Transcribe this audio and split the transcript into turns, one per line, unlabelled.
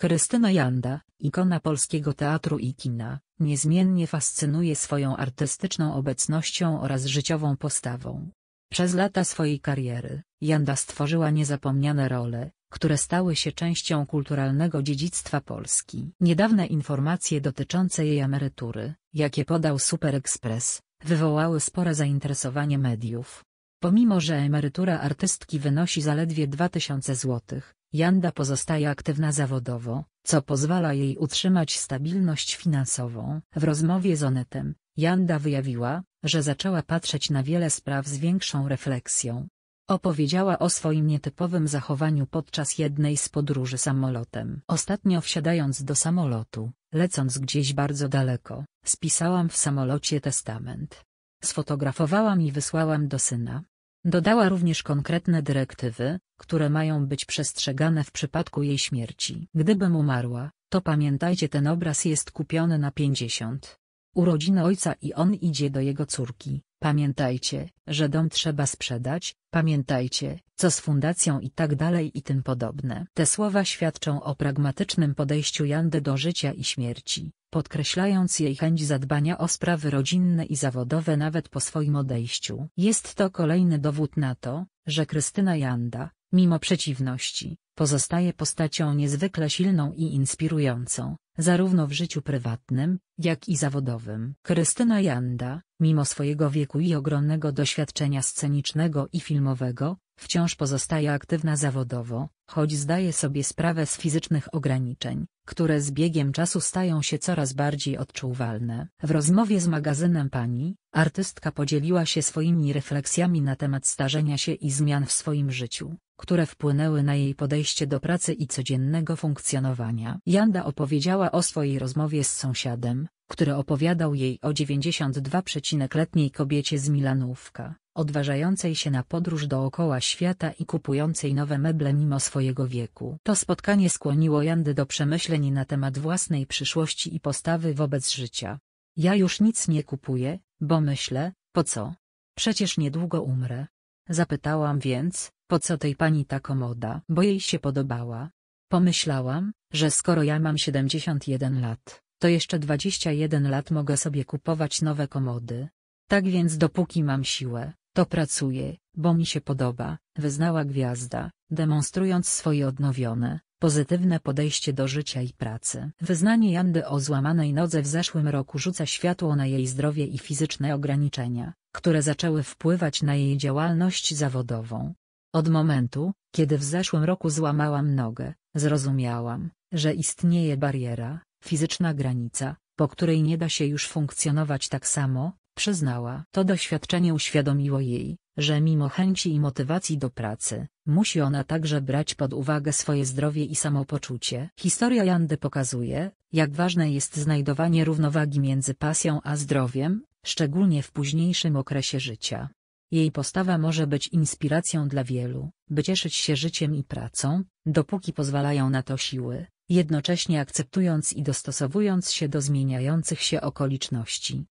Krystyna Janda, ikona polskiego teatru i kina, niezmiennie fascynuje swoją artystyczną obecnością oraz życiową postawą. Przez lata swojej kariery, Janda stworzyła niezapomniane role, które stały się częścią kulturalnego dziedzictwa Polski. Niedawne informacje dotyczące jej emerytury, jakie podał Super Express, wywołały spore zainteresowanie mediów. Pomimo, że emerytura artystki wynosi zaledwie 2000 złotych. Janda pozostaje aktywna zawodowo, co pozwala jej utrzymać stabilność finansową. W rozmowie z Onetem, Janda wyjawiła, że zaczęła patrzeć na wiele spraw z większą refleksją. Opowiedziała o swoim nietypowym zachowaniu podczas jednej z podróży samolotem. Ostatnio wsiadając do samolotu, lecąc gdzieś bardzo daleko, spisałam w samolocie testament. Sfotografowałam i wysłałam do syna, Dodała również konkretne dyrektywy, które mają być przestrzegane w przypadku jej śmierci. Gdybym umarła, to pamiętajcie ten obraz jest kupiony na 50. Urodziny ojca i on idzie do jego córki. Pamiętajcie, że dom trzeba sprzedać, pamiętajcie, co z fundacją i tak dalej i tym podobne. Te słowa świadczą o pragmatycznym podejściu Jandy do życia i śmierci podkreślając jej chęć zadbania o sprawy rodzinne i zawodowe nawet po swoim odejściu. Jest to kolejny dowód na to, że Krystyna Janda, mimo przeciwności, pozostaje postacią niezwykle silną i inspirującą, zarówno w życiu prywatnym, jak i zawodowym. Krystyna Janda, Mimo swojego wieku i ogromnego doświadczenia scenicznego i filmowego, wciąż pozostaje aktywna zawodowo, choć zdaje sobie sprawę z fizycznych ograniczeń, które z biegiem czasu stają się coraz bardziej odczuwalne. W rozmowie z magazynem Pani, artystka podzieliła się swoimi refleksjami na temat starzenia się i zmian w swoim życiu, które wpłynęły na jej podejście do pracy i codziennego funkcjonowania. Janda opowiedziała o swojej rozmowie z sąsiadem, który opowiadał jej o 92-letniej kobiecie z Milanówka, odważającej się na podróż dookoła świata i kupującej nowe meble mimo swojego wieku. To spotkanie skłoniło Jandy do przemyśleń na temat własnej przyszłości i postawy wobec życia. Ja już nic nie kupuję, bo myślę, po co? Przecież niedługo umrę. Zapytałam więc, po co tej pani ta komoda, bo jej się podobała. Pomyślałam, że skoro ja mam 71 lat, to jeszcze 21 lat mogę sobie kupować nowe komody. Tak więc dopóki mam siłę, to pracuję, bo mi się podoba, wyznała gwiazda, demonstrując swoje odnowione, pozytywne podejście do życia i pracy. Wyznanie Jandy o złamanej nodze w zeszłym roku rzuca światło na jej zdrowie i fizyczne ograniczenia, które zaczęły wpływać na jej działalność zawodową. Od momentu, kiedy w zeszłym roku złamałam nogę, zrozumiałam, że istnieje bariera, fizyczna granica, po której nie da się już funkcjonować tak samo, przyznała. To doświadczenie uświadomiło jej, że mimo chęci i motywacji do pracy, musi ona także brać pod uwagę swoje zdrowie i samopoczucie. Historia Jandy pokazuje, jak ważne jest znajdowanie równowagi między pasją a zdrowiem, szczególnie w późniejszym okresie życia. Jej postawa może być inspiracją dla wielu, by cieszyć się życiem i pracą, dopóki pozwalają na to siły, jednocześnie akceptując i dostosowując się do zmieniających się okoliczności.